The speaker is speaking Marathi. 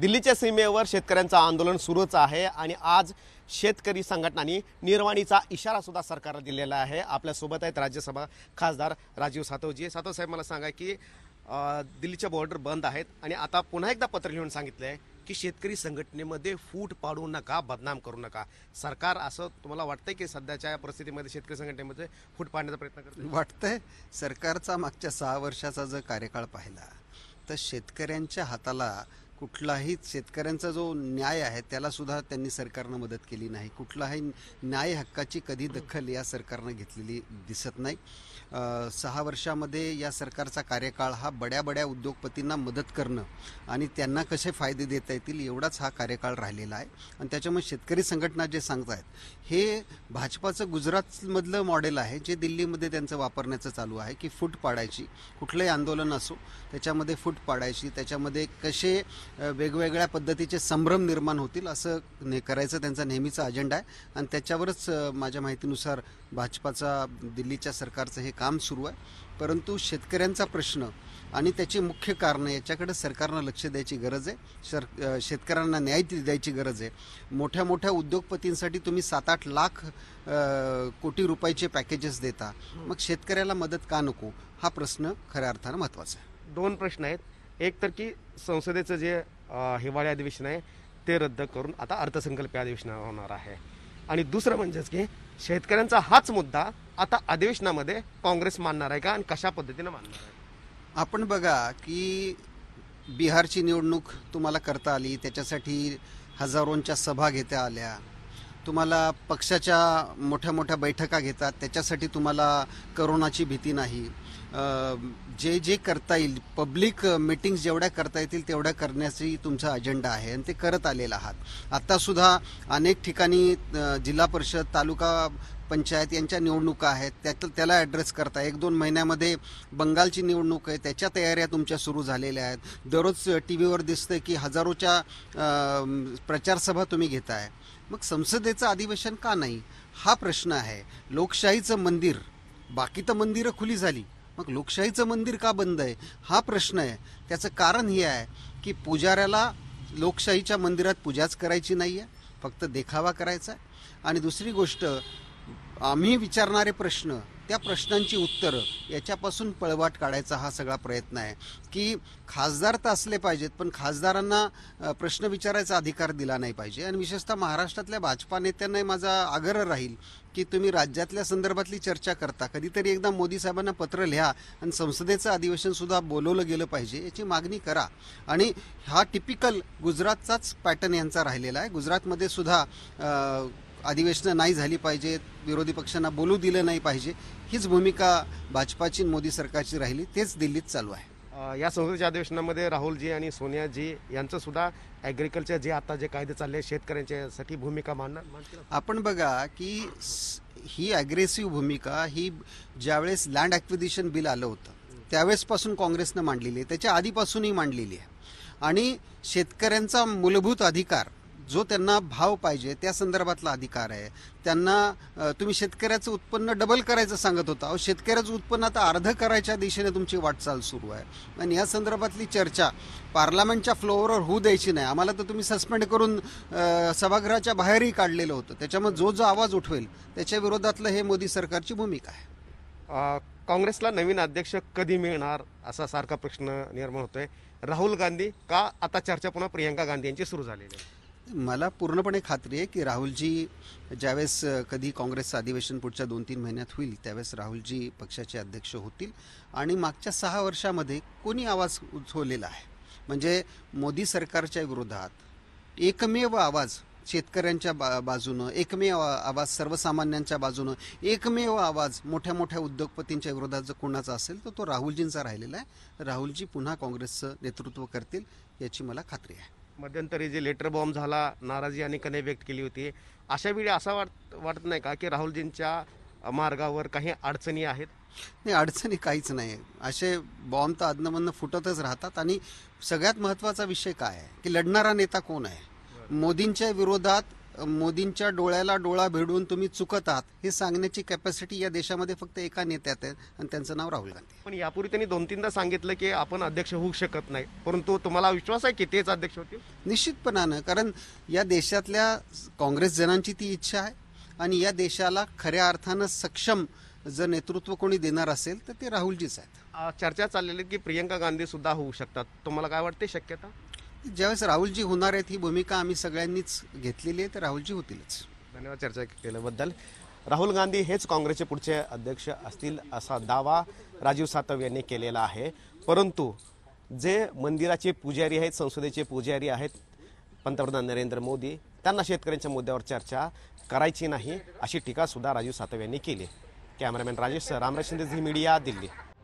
दिल्लीच्या सीमेवर शेतकऱ्यांचं आंदोलन सुरूच आहे आणि आज शेतकरी संघटनांनी निर्वाणीचा इशारा सुद्धा सरकारला दिलेला आहे आपल्यासोबत आहेत राज्यसभा खासदार राजीव सातवजी सातव साहेब मला सांगा की दिल्लीच्या बॉर्डर बंद आहेत आणि आता पुन्हा एकदा पत्र लिहून सांगितलं आहे की शेतकरी संघटनेमध्ये फूट पाडू नका बदनाम करू नका सरकार असं तुम्हाला वाटतंय की सध्याच्या परिस्थितीमध्ये शेतकरी संघटनेमध्ये फूट पाडण्याचा प्रयत्न करतो वाटतंय सरकारचा मागच्या सहा वर्षाचा जर कार्यकाळ पाहिला तर शेतकऱ्यांच्या हाताला कुठलाही शेतकऱ्यांचा जो न्याय आहे त्याला सुद्धा त्यांनी सरकारनं मदत केली नाही कुठलाही न्याय हक्काची कधी दखल या सरकारनं घेतलेली दिसत नाही सहा वर्षामध्ये या सरकारचा कार्यकाळ हा बड्या बड्या उद्योगपतींना मदत करणं आणि त्यांना कसे फायदे देता येतील एवढाच हा कार्यकाळ राहिलेला आहे आणि त्याच्यामुळे शेतकरी संघटना जे सांगत आहेत हे भाजपाचं गुजरातमधलं मॉडेल आहे जे दिल्लीमध्ये त्यांचं वापरण्याचं चालू आहे की फूट पाडायची कुठलंही आंदोलन असो त्याच्यामध्ये फूट पाडायची त्याच्यामध्ये कसे वेगवेगळ्या पद्धतीचे संभ्रम निर्माण होतील असं ने करायचं त्यांचा नेहमीचा अजेंडा आहे आणि त्याच्यावरच माझ्या माहितीनुसार भाजपाचा दिल्लीच्या सरकारचं हे काम सुरू आहे परंतु शेतकऱ्यांचा प्रश्न आणि त्याची मुख्य कारणं याच्याकडे सरकारनं लक्ष द्यायची गरज आहे सर शेतकऱ्यांना न्याय द्यायची गरज आहे मोठ्या मोठ्या उद्योगपतींसाठी तुम्ही सात आठ लाख कोटी रुपयाचे पॅकेजेस देता मग शेतकऱ्याला मदत का नको हा प्रश्न खऱ्या अर्थानं महत्त्वाचा आहे दोन प्रश्न आहेत एक तर की संसदेचं जे हिवाळी अधिवेशन आहे ते रद्द करून आता अर्थसंकल्पीय अधिवेशन होणार आहे आणि दुसरं म्हणजेच की शेतकऱ्यांचा हाच मुद्दा आता अधिवेशनामध्ये काँग्रेस मानणार आहे का आणि कशा पद्धतीनं मानणार आहे आपण बघा की बिहारची निवडणूक तुम्हाला करता आली त्याच्यासाठी हजारोंच्या सभा घेता आल्या तुम्हाला पक्षाच्या मोठ्या मोठ्या बैठका घेतात त्याच्यासाठी तुम्हाला करोनाची भीती नाही जे जे करता येईल पब्लिक मीटिंग्स जेवढ्या करता येतील तेवढ्या करण्याची तुमचा अजेंडा आहे आणि ते करत आलेला आहात आत्तासुद्धा अनेक ठिकाणी जिल्हा परिषद तालुका पंचायत यांच्या निवडणुका आहेत त्यात त्याला ॲड्रेस करता एक दोन महिन्यामध्ये बंगालची निवडणूक आहे त्याच्या तयाऱ्या तुमच्या सुरू झालेल्या आहेत दररोज टी व्हीवर दिसतं की हजारोच्या प्रचारसभा तुम्ही घेताय मग संसदेचं अधिवेशन का नाही हा प्रश्न आहे लोकशाहीचं मंदिर बाकी तर मंदिरं खुली झाली मग लोकशाहीचं मंदिर का बंद आहे हा प्रश्न आहे त्याचं कारण हे आहे की पुजाऱ्याला लोकशाहीच्या मंदिरात पूजाच करायची नाही आहे फक्त देखावा करायचा आहे आणि दुसरी गोष्ट आम्ही विचारणारे प्रश्न त्या प्रश्नांची उत्तरं याच्यापासून पळवाट काढायचा हा सगळा प्रयत्न आहे की खासदार तर असले पाहिजेत पण खासदारांना प्रश्न विचारायचा अधिकार दिला नाही पाहिजे आणि विशेषतः महाराष्ट्रातल्या भाजपा नेत्यांनाही माझा आग्रह राहील की तुम्ही राज्यातल्या संदर्भातली चर्चा करता कधीतरी एकदा मोदी साहेबांना पत्र लिहा आणि संसदेचं अधिवेशन सुद्धा बोलवलं गेलं पाहिजे याची मागणी करा आणि हा टिपिकल गुजरातचाच पॅटर्न यांचा राहिलेला आहे गुजरातमध्ये सुद्धा अधिवेशनं नाही झाली पाहिजेत विरोधी पक्षांना बोलू दिलं नाही पाहिजे हीच भूमिका भाजपाची मोदी सरकारची राहिली तेच दिल्लीत चालू आहे या संसदेच्या अधिवेशनामध्ये राहुलजी आणि सोनियाजी यांचं सुद्धा ॲग्रिकल्चर जे आता जे कायदे चालले शेतकऱ्यांच्यासाठी भूमिका मांडणार आपण बघा की ही ॲग्रेसिव्ह भूमिका ही ज्यावेळेस लँड ॲक्विजिशन बिल आलं होतं त्यावेळेसपासून काँग्रेसनं मांडलेली आहे त्याच्या आधीपासूनही मांडलेली आहे आणि शेतकऱ्यांचा मूलभूत अधिकार जो त्यांना भाव पाहिजे त्या संदर्भातला अधिकार आहे त्यांना तुम्ही शेतकऱ्याचं उत्पन्न डबल करायचं सांगत होता शेतकऱ्याचं उत्पन्न आता अर्ध करायच्या दिशेने तुमची वाटचाल सुरू आहे आणि या संदर्भातली चर्चा पार्लमेंटच्या फ्लोअरवर होऊ द्यायची नाही आम्हाला तर तुम्ही सस्पेंड करून सभागृहाच्या बाहेरही काढलेलं होतं त्याच्यामुळे जो जो आवाज उठवेल त्याच्या विरोधातलं हे मोदी सरकारची भूमिका आहे काँग्रेसला नवीन अध्यक्ष कधी मिळणार असा सारखा प्रश्न निर्माण होतोय राहुल गांधी का आता चर्चा पुन्हा प्रियंका गांधी यांची सुरू झालेली आहे मला पूर्णपणे खात्री आहे की राहुलजी ज्यावेळेस कधी काँग्रेसचं अधिवेशन पुढच्या दोन तीन महिन्यात होईल त्यावेळेस राहुलजी पक्षाचे अध्यक्ष होतील आणि मागच्या सहा वर्षामध्ये कोणी आवाज उचवलेला आहे म्हणजे मोदी सरकारच्या विरोधात एकमेव आवाज शेतकऱ्यांच्या बा बाजूनं एकमेव आवाज सर्वसामान्यांच्या बाजूनं एकमेव आवाज मोठ्या मोठ्या उद्योगपतींच्या विरोधात जर कोणाचा असेल तर तो, तो राहुलजींचा राहिलेला आहे राहुलजी पुन्हा काँग्रेसचं नेतृत्व करतील याची मला खात्री आहे मध्यंतरी जे लेटर बॉम्ब झाला नाराजी अनेकांनी व्यक्त केली होती अशा वेळी असा वाट वाटत नाही का की राहुलजींच्या मार्गावर काही अडचणी आहेत नाही अडचणी काहीच नाही असे बॉम्ब तर अदनमधनं फुटतच राहतात आणि सगळ्यात महत्त्वाचा विषय काय आहे की लढणारा नेता कोण आहे मोदींच्या विरोधात मोदींच्या डोळ्याला डोळा भेडून तुम्ही चुकत आहात हे सांगण्याची कॅपॅसिटी या देशामध्ये फक्त एका नेत्यात आहे आणि त्यांचं नाव राहुल गांधी पण यापूर्वी त्यांनी दोन तीनदा सांगितलं की आपण अध्यक्ष होऊ शकत नाही परंतु तुम्हाला विश्वास आहे की तेच अध्यक्ष होतील निश्चितपणानं कारण या देशातल्या काँग्रेस जणांची ती इच्छा आहे आणि या देशाला खऱ्या अर्थानं सक्षम जर नेतृत्व कोणी देणार असेल तर ते राहुलजीच आहेत चर्चा चाललेली की प्रियंका गांधी सुद्धा होऊ शकतात तुम्हाला काय वाटते शक्यता ज्यावेळेस राहुलजी होणार आहेत ही भूमिका आम्ही सगळ्यांनीच घेतलेली आहे तर राहुलजी होतीलच धन्यवाद चर्चा केल्याबद्दल राहुल गांधी हेच काँग्रेसचे पुढचे अध्यक्ष असतील असा दावा राजीव सातव यांनी केलेला आहे परंतु जे मंदिराचे पुजारी आहेत संसदेचे पुजारी आहेत पंतप्रधान नरेंद्र मोदी त्यांना शेतकऱ्यांच्या मुद्द्यावर चर्चा करायची नाही अशी टीका सुद्धा राजीव सातव यांनी केली कॅमेरामॅन राजेश रामराज शिंदे झी मीडिया दिल्ली